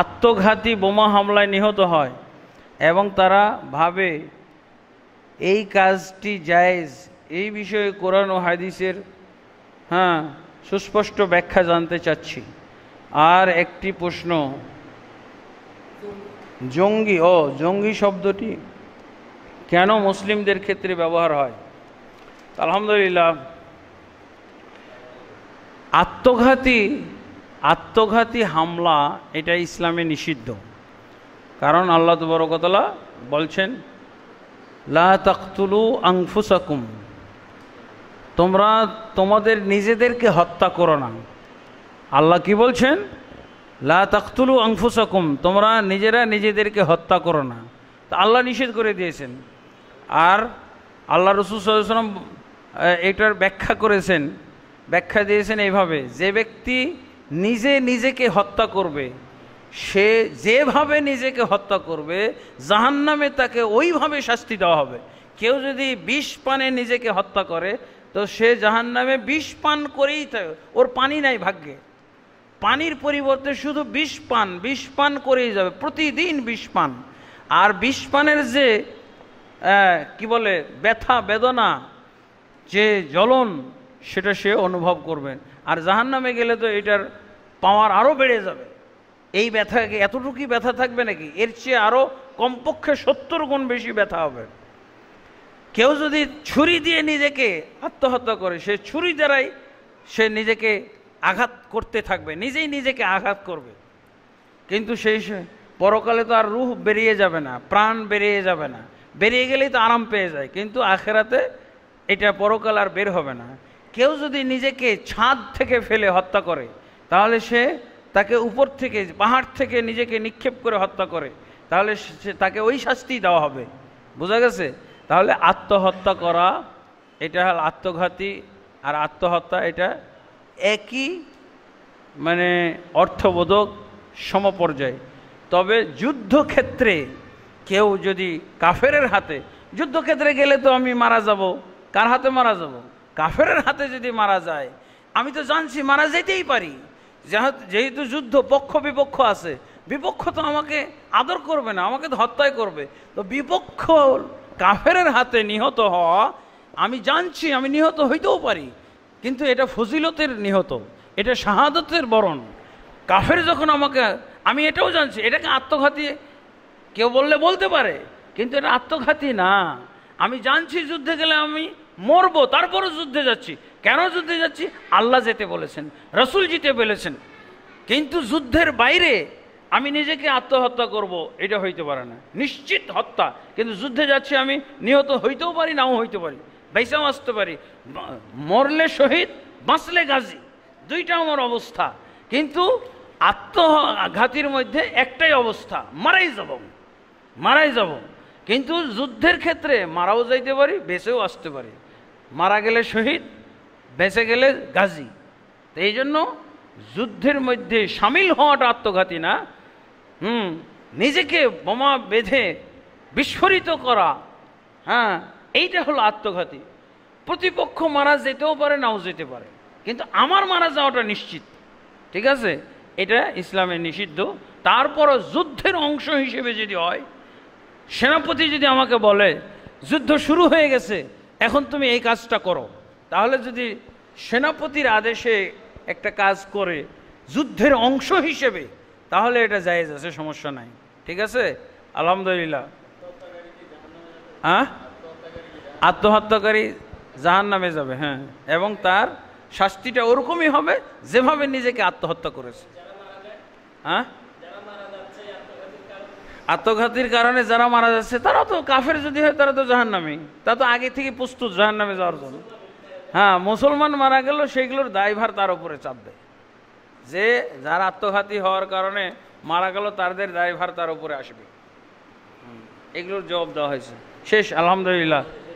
আত্মঘাতী বোমা হামলায় নিহত হয় এবং তারা ভাবে এই কাজটি জায়েজ এই বিষয়ে কোরআন ও হাদিসের হ্যাঁ সুস্পষ্ট ব্যাখ্যা জানতে চাচ্ছি আর একটি প্রশ্ন জঙ্গি ও জঙ্গি শব্দটি কেন মুসলিমদের ক্ষেত্রে ব্যবহার হয় আলহামদুলিল্লাহ আত্মঘাতী আত্মঘাতী হামলা এটা ইসলামে নিষিদ্ধ কারণ আল্লাহ তবরকতলা বলছেন লা তখতুলু আংফুসাকুম তোমরা তোমাদের নিজেদেরকে হত্যা করো না আল্লাহ কি বলছেন লা তখতুলু আংফুসাকুম তোমরা নিজেরা নিজেদেরকে হত্যা করো না তা আল্লাহ নিষেধ করে দিয়েছেন আর আল্লাহ রসুল সাল্লাম এটার ব্যাখ্যা করেছেন ব্যাখ্যা দিয়েছেন এইভাবে যে ব্যক্তি নিজে নিজেকে হত্যা করবে সে যেভাবে নিজেকে হত্যা করবে জাহান্নামে তাকে ওইভাবে শাস্তি দেওয়া হবে কেউ যদি বিষ পানে নিজেকে হত্যা করে তো সে জাহান্নামে বিষ পান করেই থাকে ওর পানি নাই ভাগ্যে পানির পরিবর্তে শুধু বিষ পান বিষ পান করেই যাবে প্রতিদিন বিষ পান আর বিষ পানের যে কি বলে ব্যথা বেদনা যে জ্বলন সেটা সে অনুভব করবেন আর জাহান নামে গেলে তো এটার পাওয়ার আরও বেড়ে যাবে এই ব্যথাকে এতটুকুই ব্যথা থাকবে নাকি এর চেয়ে আরও কমপক্ষে সত্তর গুণ বেশি ব্যথা হবে কেউ যদি ছুরি দিয়ে নিজেকে আত্মহত্যা করে সে ছুরি দ্বারাই সে নিজেকে আঘাত করতে থাকবে নিজেই নিজেকে আঘাত করবে কিন্তু সেই পরকালে তো আর রুহ বেরিয়ে যাবে না প্রাণ বেরিয়ে যাবে না বেরিয়ে গেলেই তো আরাম পেয়ে যায় কিন্তু আখেরাতে এটা পরকাল আর বের হবে না কেউ যদি নিজেকে ছাদ থেকে ফেলে হত্যা করে তাহলে সে তাকে উপর থেকে পাহাড় থেকে নিজেকে নিক্ষেপ করে হত্যা করে তাহলে সে তাকে ওই শাস্তি দেওয়া হবে বোঝা গেছে তাহলে আত্মহত্যা করা এটা হল আত্মঘাতী আর আত্মহত্যা এটা একই মানে অর্থবোধক সমপর্যায় তবে যুদ্ধক্ষেত্রে কেউ যদি কাফেরের হাতে যুদ্ধক্ষেত্রে গেলে তো আমি মারা যাব কার হাতে মারা যাব কাফের হাতে যদি মারা যায় আমি তো জানছি মারা যেতেই পারি যেহেতু যুদ্ধ পক্ষ বিপক্ষ আছে বিপক্ষ তো আমাকে আদর করবে না আমাকে হত্যায় করবে তো বিপক্ষ কাফের হাতে নিহত হওয়া আমি জানছি আমি নিহত হইতেও পারি কিন্তু এটা ফজিলতের নিহত এটা শাহাদতের বরণ কাফের যখন আমাকে আমি এটাও জানছি এটাকে আত্মঘাতী কেউ বললে বলতে পারে কিন্তু এটা আত্মঘাতী না আমি জানছি যুদ্ধে গেলে আমি মরবো তারপরও যুদ্ধে যাচ্ছি কেন যুদ্ধে যাচ্ছি আল্লাহ যেতে বলেছেন রসুল জিতে বলেছেন কিন্তু যুদ্ধের বাইরে আমি নিজেকে আত্মহত্যা করব এটা হইতে পারে না নিশ্চিত হত্যা কিন্তু যুদ্ধে যাচ্ছি আমি নিহত হইতেও পারি নাও হইতে পারি বেসাও আসতে পারি মরলে শহীদ বাঁচলে গাজী দুইটা আমার অবস্থা কিন্তু আত্মঘাতির মধ্যে একটাই অবস্থা মারাই যাব মারাই যাব কিন্তু যুদ্ধের ক্ষেত্রে মারাও যাইতে পারি বেঁচেও আসতে পারি মারা গেলে শহীদ বেঁচে গেলে গাজী তো এই জন্য যুদ্ধের মধ্যে সামিল হওয়াটা আত্মঘাতী না হুম নিজেকে বোমা বেঁধে বিস্ফোরিত করা হ্যাঁ এইটা হলো আত্মঘাতী প্রতিপক্ষ মারা যেতেও পারে নাও যেতে পারে কিন্তু আমার মারা যাওয়াটা নিশ্চিত ঠিক আছে এটা ইসলামে নিষিদ্ধ তারপরও যুদ্ধের অংশ হিসেবে যদি হয় সেনাপতি যদি আমাকে বলে যুদ্ধ শুরু হয়ে গেছে এখন তুমি এই কাজটা করো তাহলে যদি সেনাপতির আদেশে একটা কাজ করে যুদ্ধের অংশ হিসেবে তাহলে এটা জায়েজ আছে সমস্যা নাই ঠিক আছে আলহামদুলিল্লাহ হ্যাঁ আত্মহত্যাকারী জাহান নামে যাবে হ্যাঁ এবং তার শাস্তিটা ওরকমই হবে যেভাবে নিজেকে আত্মহত্যা করেছে হ্যাঁ আত্মঘাতীর কারণে যারা মারা যাচ্ছে তারা তো কাফের যদি হয় তারা তো জাহান্নামি তা তো আগে থেকে প্রস্তুত জাহান্নামে যাওয়ার জন্য হ্যাঁ মুসলমান মারা গেল সেইগুলোর দায়ভার তার উপরে চাপ দেয় যে যারা আত্মঘাতী হওয়ার কারণে মারা গেল তাদের দায়ভার তার উপরে আসবে এগুলোর জবাব দেওয়া হয়েছে শেষ আলহামদুলিল্লাহ